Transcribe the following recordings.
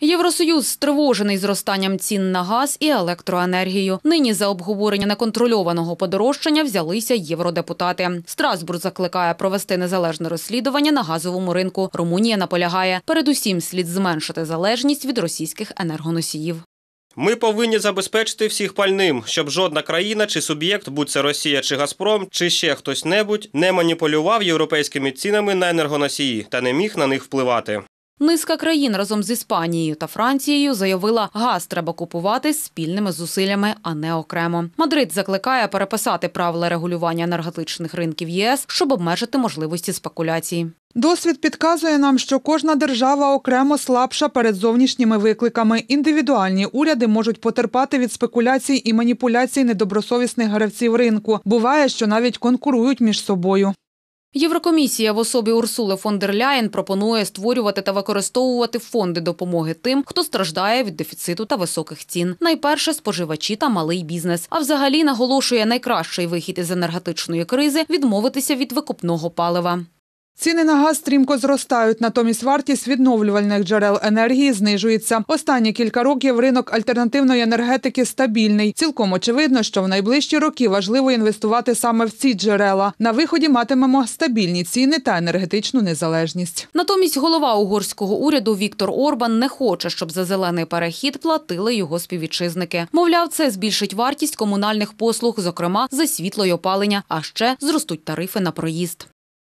Євросоюз стривожений зростанням цін на газ і електроенергію. Нині за обговорення неконтрольованого подорожчання взялися євродепутати. Страсбург закликає провести незалежне розслідування на газовому ринку. Румунія наполягає, передусім слід зменшити залежність від російських енергоносіїв. Ми повинні забезпечити всіх пальним, щоб жодна країна чи суб'єкт, будь це Росія чи Газпром, чи ще хтось небудь, не маніпулював європейськими цінами на енергоносії та не міг на них впливати. Низка країн разом з Іспанією та Францією заявила, газ треба купувати спільними зусиллями, а не окремо. Мадрид закликає переписати правила регулювання енергетичних ринків ЄС, щоб обмежити можливості спекуляцій. Досвід підказує нам, що кожна держава окремо слабша перед зовнішніми викликами. Індивідуальні уряди можуть потерпати від спекуляцій і маніпуляцій недобросовісних гравців ринку. Буває, що навіть конкурують між собою. Єврокомісія в особі Урсули фон дер Ляєн пропонує створювати та використовувати фонди допомоги тим, хто страждає від дефіциту та високих цін. Найперше споживачі та малий бізнес. А взагалі наголошує найкращий вихід із енергетичної кризи відмовитися від викопного палива. Ціни на газ стрімко зростають, натомість вартість відновлювальних джерел енергії знижується. Останні кілька років ринок альтернативної енергетики стабільний. Цілком очевидно, що в найближчі роки важливо інвестувати саме в ці джерела. На виході матимемо стабільні ціни та енергетичну незалежність. Натомість голова угорського уряду Віктор Орбан не хоче, щоб за зелений перехід платили його співвітчизники. Мовляв, це збільшить вартість комунальних послуг, зокрема за світло й опалення, а ще зростуть тарифи на проїзд.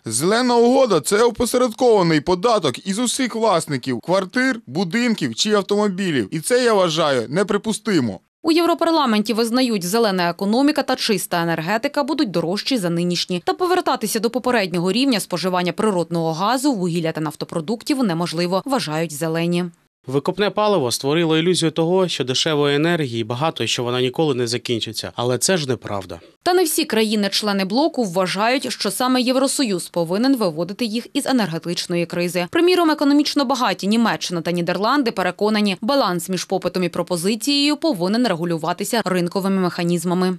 Зелена угода це опосередкований податок із усіх власників квартир, будинків чи автомобілів. І це я вважаю неприпустимо. У Європарламенті визнають, зелена економіка та чиста енергетика будуть дорожчі за нинішні, та повертатися до попереднього рівня споживання природного газу, вугілля та нафтопродуктів неможливо, вважають зелені. Викопне паливо створило ілюзію того, що дешевої енергії багато, що вона ніколи не закінчиться. Але це ж неправда. Та не всі країни-члени блоку вважають, що саме Євросоюз повинен виводити їх із енергетичної кризи. Приміром, економічно багаті Німеччина та Нідерланди переконані, баланс між попитом і пропозицією повинен регулюватися ринковими механізмами.